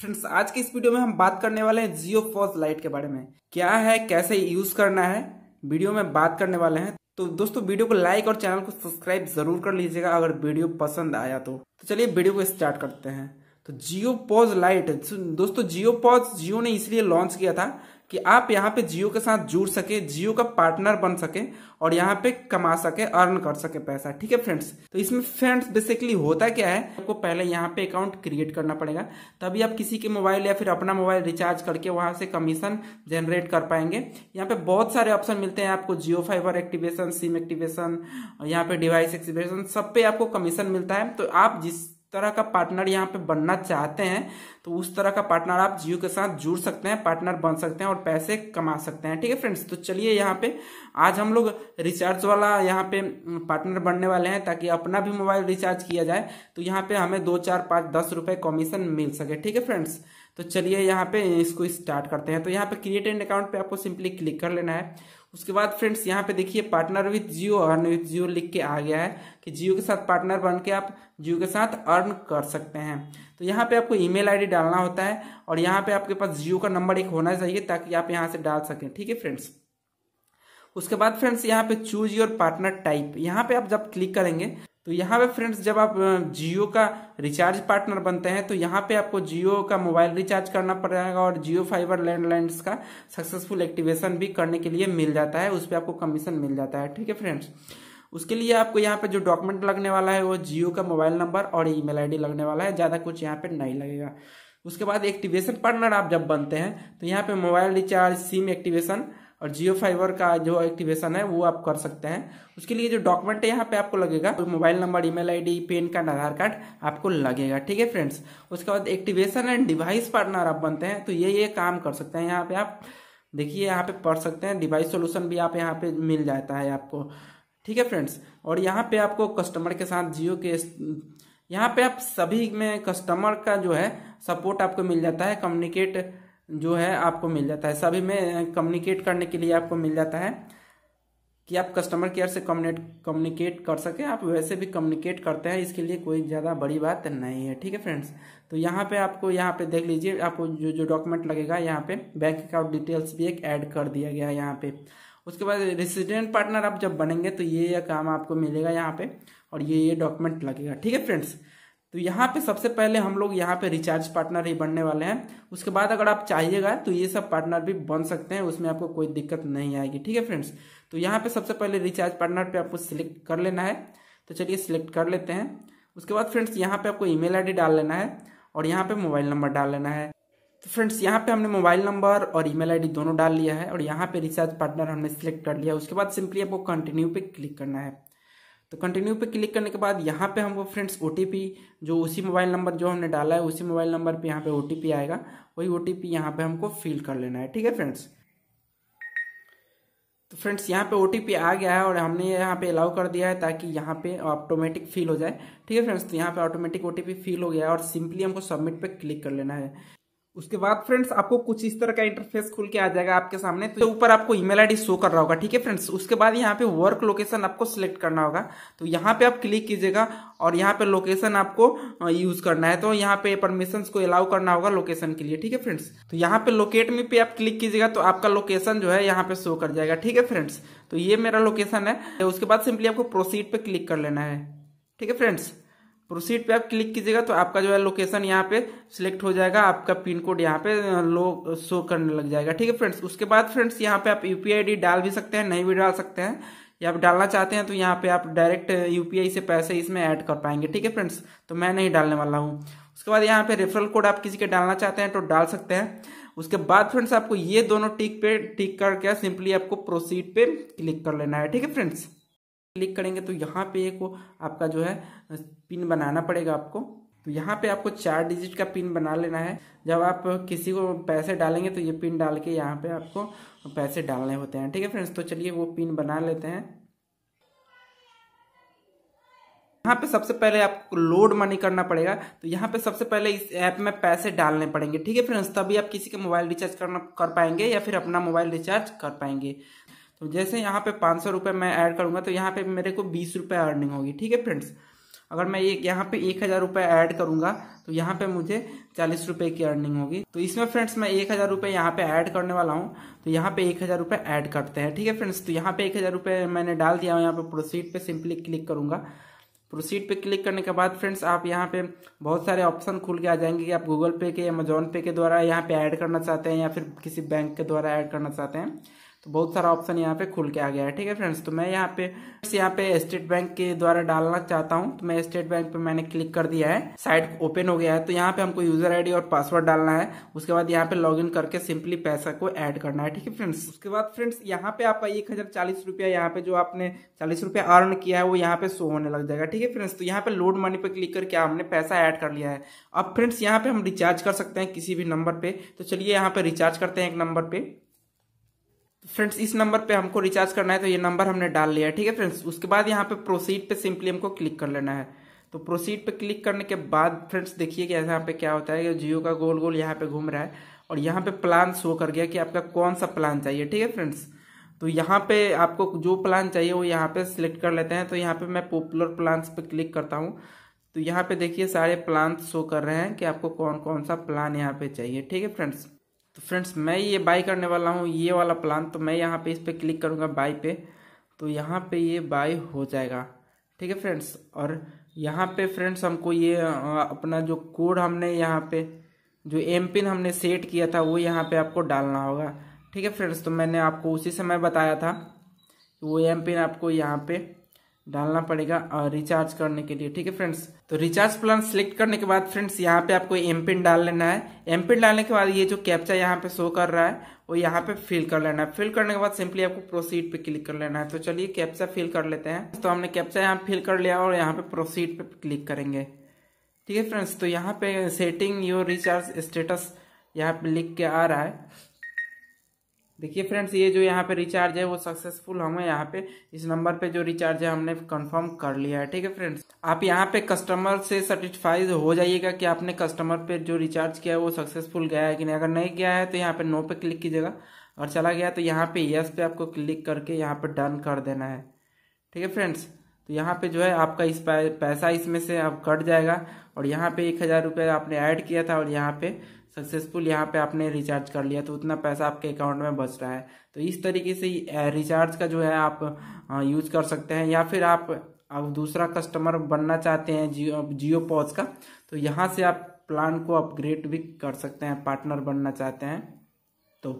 friends आज के इस वीडियो में हम बात करने वाले हैं जियो फॉज लाइट के बारे में क्या है कैसे यूज करना है वीडियो में बात करने वाले हैं तो दोस्तों वीडियो को लाइक और चैनल को सब्सक्राइब जरूर कर लीजिएगा अगर वीडियो पसंद आया तो, तो चलिए वीडियो को स्टार्ट करते हैं तो जियो पॉज लाइट दोस्तों जियो पॉज जियो ने इसलिए लॉन्च किया था कि आप यहाँ पे जियो के साथ जुड़ सके जियो का पार्टनर बन सके और यहाँ पे कमा सके अर्न कर सके पैसा ठीक है फ्रेंड्स तो इसमें फ्रेंड्स बेसिकली होता क्या है आपको पहले यहाँ पे अकाउंट क्रिएट करना पड़ेगा तभी आप किसी के मोबाइल या फिर अपना मोबाइल रिचार्ज करके वहां से कमीशन जनरेट कर पाएंगे यहाँ पे बहुत सारे ऑप्शन मिलते हैं आपको Jio fibre activation SIM activation यहाँ पे डिवाइस एक्टिवेशन सब पे आपको कमीशन मिलता है तो आप जिस तरह का पार्टनर यहाँ पे बनना चाहते हैं तो उस तरह का पार्टनर आप जियो के साथ जुड़ सकते हैं पार्टनर बन सकते हैं और पैसे कमा सकते हैं ठीक है फ्रेंड्स तो चलिए यहाँ पे आज हम लोग रिचार्ज वाला यहाँ पे पार्टनर बनने वाले हैं ताकि अपना भी मोबाइल रिचार्ज किया जाए तो यहाँ पे हमें दो चार पाँच दस रुपये कमीशन मिल सके ठीक है फ्रेंड्स तो चलिए यहाँ पे इसको स्टार्ट करते हैं तो यहाँ पे क्रिएट एंड अकाउंट पे आपको सिंपली क्लिक कर लेना है उसके बाद फ्रेंड्स यहाँ पे देखिए partner with Jio earn with Jio लिख के आ गया है कि जियो के साथ पार्टनर बन के आप जियो के साथ अर्न कर सकते हैं तो यहाँ पे आपको ईमेल आईडी डालना होता है और यहाँ पे आपके पास जियो का नंबर एक होना चाहिए ताकि आप यहाँ से डाल सकें ठीक है फ्रेंड्स उसके बाद फ्रेंड्स यहाँ पे चूज योर पार्टनर टाइप यहाँ पे आप जब क्लिक करेंगे तो यहाँ पे फ्रेंड्स जब आप जियो का रिचार्ज पार्टनर बनते हैं तो यहाँ पे आपको जियो का मोबाइल रिचार्ज करना पड़ जाएगा और जियो फाइबर लैंडलाइन का सक्सेसफुल एक्टिवेशन भी करने के लिए मिल जाता है उस पर आपको कमीशन मिल जाता है ठीक है फ्रेंड्स उसके लिए आपको यहाँ पे जो डॉक्यूमेंट लगने वाला है वो जियो का मोबाइल नंबर और ई मेल लगने वाला है ज़्यादा कुछ यहाँ पे नहीं लगेगा उसके बाद एक्टिवेशन पार्टनर आप जब बनते हैं तो यहाँ पे मोबाइल रिचार्ज सिम एक्टिवेशन और जियो फाइबर का जो एक्टिवेशन है वो आप कर सकते हैं उसके लिए जो डॉक्यूमेंट है यहाँ पे आपको लगेगा तो mobile number email ID PAN card Aadhaar card आपको लगेगा ठीक है फ्रेंड्स उसके बाद एक्टिवेशन एंड डिवाइस पार्टनर आप बनते हैं तो ये ये काम कर सकते हैं यहाँ पे आप देखिए यहाँ पे पढ़ सकते हैं डिवाइस सोल्यूशन भी आप यहाँ पे मिल जाता है आपको ठीक है फ्रेंड्स और यहाँ पे आपको कस्टमर के साथ जियो के यहाँ पे आप सभी में कस्टमर का जो है सपोर्ट आपको मिल जाता है कम्युनिकेट जो है आपको मिल जाता है सभी में कम्युनिकेट करने के लिए आपको मिल जाता है कि आप कस्टमर केयर से कम्युनिकेट कम्युनिकेट कर सकें आप वैसे भी कम्युनिकेट करते हैं इसके लिए कोई ज़्यादा बड़ी बात नहीं है ठीक है फ्रेंड्स तो यहाँ पे आपको यहाँ पे देख लीजिए आपको जो जो डॉक्यूमेंट लगेगा यहाँ पे बैंक अकाउंट डिटेल्स भी एक ऐड कर दिया गया है यहाँ पे उसके बाद रेसिडेंट पार्टनर आप जब बनेंगे तो ये काम आपको मिलेगा यहाँ पे और ये ये डॉक्यूमेंट लगेगा ठीक है फ्रेंड्स तो यहाँ पे सबसे पहले हम लोग यहाँ पे रिचार्ज पार्टनर ही बनने वाले हैं उसके बाद अगर आप चाहिएगा तो ये सब पार्टनर भी बन सकते हैं उसमें आपको कोई दिक्कत नहीं आएगी ठीक है फ्रेंड्स तो यहाँ पे सबसे पहले रिचार्ज पार्टनर पे आपको सिलेक्ट कर लेना है तो चलिए सिलेक्ट कर लेते हैं उसके बाद फ्रेंड्स यहाँ पे आपको ईमेल आईडी डाल लेना है और यहाँ पे मोबाइल नंबर डाल लेना है तो फ्रेंड्स यहाँ पे हमने मोबाइल नंबर और ईमेल आईडी दोनों डाल लिया है और यहाँ पे रिचार्ज पार्टनर हमने सिलेक्ट कर लिया उसके बाद सिंपली आपको कंटिन्यू पे क्लिक करना है तो कंटिन्यू पे क्लिक करने के बाद यहाँ पे हमको फ्रेंड्स ओ जो उसी मोबाइल नंबर जो हमने डाला है उसी मोबाइल नंबर पे यहाँ पे ओ आएगा वही ओ टी यहाँ पे हमको फिल कर लेना है ठीक है फ्रेंड्स तो फ्रेंड्स यहाँ पे ओ आ गया है और हमने यहाँ पे अलाउ कर दिया है ताकि यहाँ पे ऑटोमेटिक फिल हो जाए ठीक है फ्रेंड्स तो यहाँ पे ऑटोमेटिक ओ फिल हो गया है और सिंपली हमको सबमिट पे क्लिक कर लेना है उसके बाद फ्रेंड्स आपको कुछ इस तरह का इंटरफेस खुल के आ जाएगा आपके सामने तो ऊपर आपको ईमेल आईडी शो कर रहा होगा ठीक है फ्रेंड्स उसके बाद यहाँ पे वर्क लोकेशन आपको सिलेक्ट करना होगा तो यहाँ पे आप क्लिक कीजिएगा और यहाँ पे लोकेशन आपको यूज करना है तो यहाँ पे परमिशन को अलाउ करना होगा लोकेशन के लिए ठीक है फ्रेंड्स तो यहाँ पे लोकेट में पे आप क्लिक कीजिएगा तो आपका लोकेशन जो है यहाँ पे शो कर जाएगा ठीक है फ्रेंड्स तो ये मेरा लोकेशन है उसके बाद सिंपली आपको प्रोसीड पे क्लिक कर लेना है ठीक है फ्रेंड्स प्रोसीड पे आप क्लिक कीजिएगा तो आपका जो है लोकेशन यहाँ पे सिलेक्ट हो जाएगा आपका पिन कोड यहाँ पे लो शो करने लग जाएगा ठीक है फ्रेंड्स उसके बाद फ्रेंड्स यहाँ पे आप यूपीआई आईडी डाल भी सकते हैं नहीं भी डाल सकते हैं या आप डालना चाहते हैं तो यहाँ पे आप डायरेक्ट यूपीआई से पैसे इसमें ऐड कर पाएंगे ठीक है फ्रेंड्स तो मैं नहीं डालने वाला हूँ उसके बाद यहाँ पे रेफरल कोड आप किसी के डालना चाहते हैं तो डाल सकते हैं उसके बाद फ्रेंड्स आपको ये दोनों टिक पे टिक करके सिंपली आपको प्रोसीड पे क्लिक कर लेना है ठीक है फ्रेंड्स क्लिक करेंगे तो यहाँ पे एक आपका जो है पिन बनाना पड़ेगा आपको तो यहाँ पे आपको चार डिजिट का पिन बना लेना है जब आप किसी को पैसे डालेंगे तो ये पिन डाल के यहाँ पे आपको पैसे डालने होते हैं ठीक है फ्रेंड्स तो चलिए वो पिन बना लेते हैं यहाँ पे सबसे पहले आपको लोड मनी करना पड़ेगा तो यहाँ पे सबसे पहले इस ऐप में पैसे डालने पड़ेंगे ठीक है फ्रेंड्स तभी आप किसी का मोबाइल रिचार्ज करना कर पाएंगे या फिर अपना मोबाइल रिचार्ज कर पाएंगे तो जैसे यहाँ पे पाँच सौ रुपये मैं ऐड करूँगा तो यहाँ पे मेरे को बीस रुपये अर्निंग होगी ठीक है फ्रेंड्स अगर मैं एक यहाँ पे एक हज़ार रुपये ऐड करूँगा तो यहाँ पे मुझे चालीस रुपये की अर्निंग होगी तो इसमें फ्रेंड्स मैं एक हज़ार रुपये यहाँ पे ऐड करने वाला हूँ तो यहाँ पे एक हज़ार रुपये ऐड करते हैं ठीक है फ्रेंड्स तो यहाँ पे एक हज़ार रुपये मैंने डाल दिया हूँ यहाँ पर प्रोसीड पर सिंपली क्लिक करूँगा प्रोसीड पे क्लिक करने के बाद फ्रेंड्स आप यहाँ पे बहुत सारे ऑप्शन खुल के आ जाएंगे कि आप गूगल पे के अमेजोन पे के द्वारा यहाँ पे ऐड करना चाहते हैं या फिर किसी बैंक के द्वारा ऐड करना चाहते हैं तो बहुत सारा ऑप्शन यहाँ पे खुल के आ गया है ठीक है फ्रेंड्स तो मैं यहाँ पे यहाँ पे स्टेट बैंक के द्वारा डालना चाहता हूँ तो मैं स्टेट बैंक पे मैंने क्लिक कर दिया है साइट ओपन हो गया है तो यहाँ पे हमको यूजर आईडी और पासवर्ड डालना है उसके बाद यहाँ पे लॉग करके सिंपली पैसा को एड करना है ठीक है फ्रेंड्स उसके बाद फ्रेंड्स यहाँ पे आपका एक हजार चालीस रुपया यहाँ पे जो आपने चालीस रुपया अर्न किया है वो यहाँ पे शो होने लग जाएगा ठीक है फ्रेंड्स तो यहाँ पे लोड मनी पे क्लिक करके हमने पैसा एड कर लिया है अब फ्रेंड्स यहाँ पे हम रिचार्ज कर सकते हैं किसी भी नंबर पे तो चलिए यहाँ पे रिचार्ज करते हैं एक नंबर पे फ्रेंड्स इस नंबर पे हमको रिचार्ज करना है तो ये नंबर हमने डाल लिया है ठीक है फ्रेंड्स उसके बाद यहाँ पे प्रोसीड पे सिंपली हमको क्लिक कर लेना है तो प्रोसीड पे क्लिक करने के बाद फ्रेंड्स देखिए कि यहाँ पे क्या होता है कि जियो का गोल गोल यहाँ पे घूम रहा है और यहाँ पे प्लान शो कर गया कि आपका कौन सा प्लान चाहिए ठीक है फ्रेंड्स तो यहाँ पे आपको जो प्लान चाहिए वो यहाँ पे सिलेक्ट कर लेते हैं तो यहाँ पे मैं पॉपुलर प्लान्स पे क्लिक करता हूँ तो यहाँ पे देखिए सारे प्लान शो कर रहे हैं कि आपको कौन कौन सा प्लान यहाँ पे चाहिए ठीक है फ्रेंड्स तो फ्रेंड्स मैं ये बाई करने वाला हूँ ये वाला प्लान तो मैं यहाँ पे इस पर क्लिक करूँगा बाई पे तो यहाँ पे ये बाई हो जाएगा ठीक है फ्रेंड्स और यहाँ पे फ्रेंड्स हमको ये अपना जो कोड हमने यहाँ पे जो एम पिन हमने सेट किया था वो यहाँ पे आपको डालना होगा ठीक है फ्रेंड्स तो मैंने आपको उसी समय बताया था वो एम पिन आपको यहाँ पर डालना पड़ेगा रिचार्ज करने के लिए ठीक है फ्रेंड्स तो रिचार्ज प्लान सिलेक्ट करने के बाद फ्रेंड्स यहाँ पे आपको एम पिन डाल लेना है एम पिन डालने के बाद ये जो कैप्चा यहाँ पे शो कर रहा है वो यहाँ पे फिल कर लेना है फिल करने के बाद सिंपली आपको प्रोसीड पे क्लिक कर लेना है तो चलिए कैप्चा फिल कर लेते हैं तो हमने कैप्चा यहाँ फिल कर लिया और यहाँ पे प्रोसीड पे क्लिक करेंगे ठीक है फ्रेंड्स तो यहाँ पे सेटिंग योर रिचार्ज स्टेटस यहाँ पे लिख के आ रहा है देखिए फ्रेंड्स ये जो यहाँ पे रिचार्ज है वो सक्सेसफुल हमें यहाँ पे इस नंबर पे जो रिचार्ज है हमने कंफर्म कर लिया है ठीक है फ्रेंड्स आप यहाँ पे कस्टमर से सेटिस्फाइड हो जाइएगा कि आपने कस्टमर पे जो रिचार्ज किया है वो सक्सेसफुल गया है कि नहीं अगर नहीं गया है तो यहाँ पे नो पे क्लिक कीजिएगा और चला गया तो यहाँ पे यस पे आपको क्लिक करके यहाँ पे डन कर देना है ठीक है फ्रेंड्स तो यहाँ पे जो है आपका इस पैसा इसमें से अब कट जाएगा और यहाँ पे एक हज़ार रुपये आपने ऐड किया था और यहाँ पे सक्सेसफुल यहाँ पे आपने रिचार्ज कर लिया तो उतना पैसा आपके अकाउंट में बच रहा है तो इस तरीके से रिचार्ज का जो है आप यूज कर सकते हैं या फिर आप अब दूसरा कस्टमर बनना चाहते हैं जियो जियो पॉज का तो यहाँ से आप प्लान को अपग्रेड भी कर सकते हैं पार्टनर बनना चाहते हैं तो